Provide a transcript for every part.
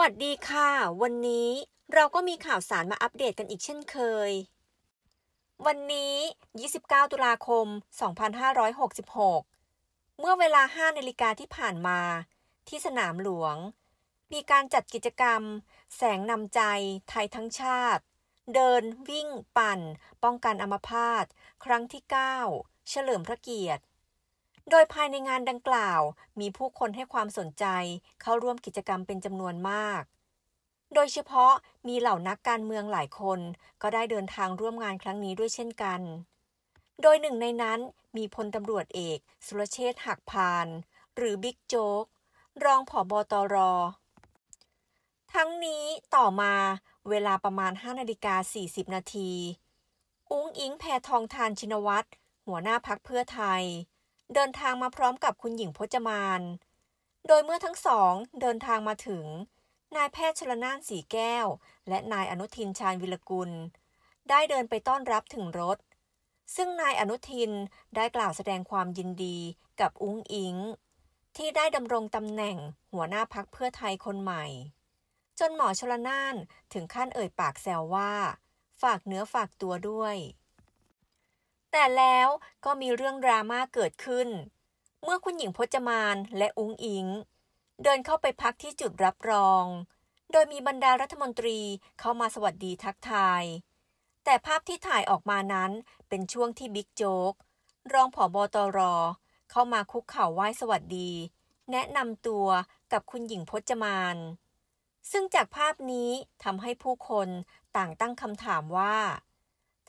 วัสดีค่ะ วันนี้เราก็มีข่าวสารมาอัปเดตกันอีกเช่นเคย วันนี้ 29 ตุลาคม 2566 เมื่อเวลา5นาฬิกาที่ผ่านมา ที่สนามหลวง มีการจัดกิจกรรม แสงนำใจ ไทยทั้งชาติ เดินวิ่ง ปั่น ป้องกันอัมพาตครั้งที่ 9 เฉลิมพระเกียรติโดยภายในงานดังกล่าวมีผู้คนให้ความสนใจเข้าร่วมกิจกรรมเป็นจำนวนมาก โดยเฉพาะมีเหล่านักการเมืองหลายคนก็ได้เดินทางร่วมงานครั้งนี้ด้วยเช่นกัน โดยหนึ่งในนั้นมีพลตำรวจเอก สุรเชษฐ์หักพาน หรือบิ๊กโจ๊ก รองผอบอตอรอ ทั้งนี้ต่อมาเวลาประมาณ5นาฬิกา40 นาที อุ้งอิงแพทองทานชินวัตรหัวหน้าพักเพื่อไทยเดินทางมาพร้อมกับคุณหญิงพจมาน โดยเมื่อทั้งสองเดินทางมาถึง นายแพทย์ชลนานสีแก้ว และนายอนุทินชาญวิรกุล ได้เดินไปต้อนรับถึงรถ ซึ่งนายอนุทินได้กล่าวแสดงความยินดีกับอุ้งอิง ที่ได้ดำรงตำแหน่งหัวหน้าพักเพื่อไทยคนใหม่ จนหมอชลนานถึงขั้นเอ่ยปากแซวว่าฝากเนื้อฝากตัวด้วยแต่แล้วก็มีเรื่องดราม่าเกิดขึ้น เมื่อคุณหญิงพจมานและอุ้งอิงเดินเข้าไปพักที่จุดรับรอง โดยมีบรรดารัฐมนตรีเข้ามาสวัสดีทักทาย แต่ภาพที่ถ่ายออกมานั้นเป็นช่วงที่บิ๊กโจ๊กรองผอบอตรเข้ามาคุกเข่าไหว้สวัสดี แนะนำตัวกับคุณหญิงพจมานซึ่งจากภาพนี้ทำให้ผู้คนต่างตั้งคำถามว่า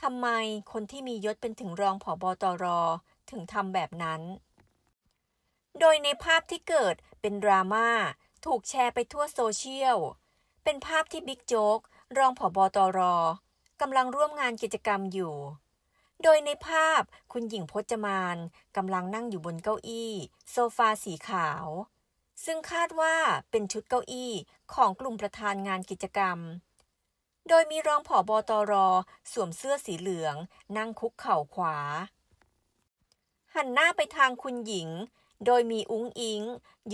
ทำไมคนที่มียศเป็นถึงรองผอบอตอรอถึงทำแบบนั้น โดยในภาพที่เกิดเป็นดราม่าถูกแชร์ไปทั่วโซเชียล เป็นภาพที่บิ๊กโจ๊กรองผอบอตอรอกำลังร่วมงานกิจกรรมอยู่ โดยในภาพคุณหญิงพจมานกำลังนั่งอยู่บนเก้าอี้ โซฟาสีขาว ซึ่งคาดว่าเป็นชุดเก้าอี้ของกลุ่มประธานงานกิจกรรมโดยมีรองผอบอตร สวมเสื้อสีเหลือง นั่งคุกเข่าขวา หันหน้าไปทางคุณหญิง โดยมีอุ้งอิง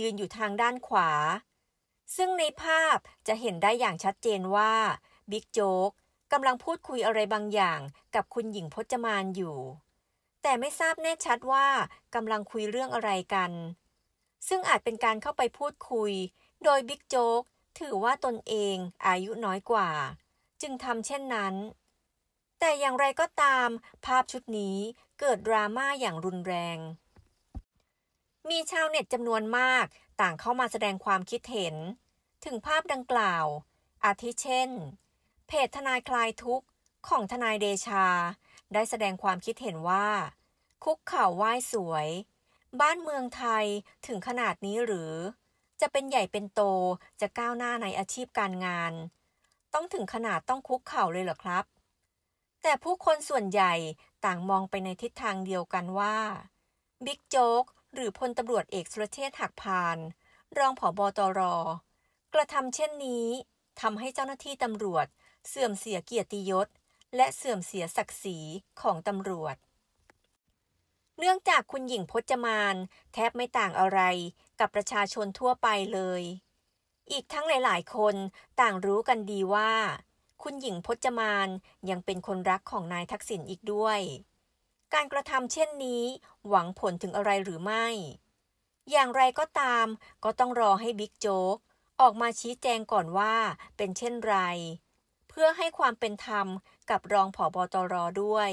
ยืนอยู่ทางด้านขวา ซึ่งในภาพจะเห็นได้อย่างชัดเจนว่าบิ๊กโจ๊กกำลังพูดคุยอะไรบางอย่างกับคุณหญิงพจมานอยู่ แต่ไม่ทราบแน่ชัดว่ากำลังคุยเรื่องอะไรกัน ซึ่งอาจเป็นการเข้าไปพูดคุย โดยบิ๊กโจ๊กถือว่าตนเองอายุน้อยกว่าจึงทำเช่นนั้น แต่อย่างไรก็ตามภาพชุดนี้เกิดดราม่าอย่างรุนแรง มีชาวเน็ตจำนวนมากต่างเข้ามาแสดงความคิดเห็น ถึงภาพดังกล่าว อาทิเช่น เพจทนายคลายทุกข์ของทนายเดชา ได้แสดงความคิดเห็นว่า คุกเข่าไหว้สวย บ้านเมืองไทยถึงขนาดนี้หรือ จะเป็นใหญ่เป็นโตจะก้าวหน้าในอาชีพการงานต้องถึงขนาดต้องคุกเข่าเลยเหรอครับ แต่ผู้คนส่วนใหญ่ต่างมองไปในทิศทางเดียวกันว่าบิ๊กโจ๊กหรือพลตำรวจเอกสุรเชษฐ์หักพาน รองผอบอตรกระทำเช่นนี้ทำให้เจ้าหน้าที่ตำรวจ เสื่อมเสียเกียรติยศและเสื่อมเสียศักดิ์ศรีของตำรวจ เนื่องจากคุณหญิงพจมาน แทบไม่ต่างอะไรกับประชาชนทั่วไปเลยอีกทั้งหลาย ๆ คนต่างรู้กันดีว่า คุณหญิงพจมานยังเป็นคนรักของนายทักษิณอีกด้วย การกระทำเช่นนี้หวังผลถึงอะไรหรือไม่ อย่างไรก็ตามก็ต้องรอให้บิ๊กโจ๊ก ออกมาชี้แจงก่อนว่า เป็นเช่นไร เพื่อให้ความเป็นธรรมกับรองผอบอตรด้วย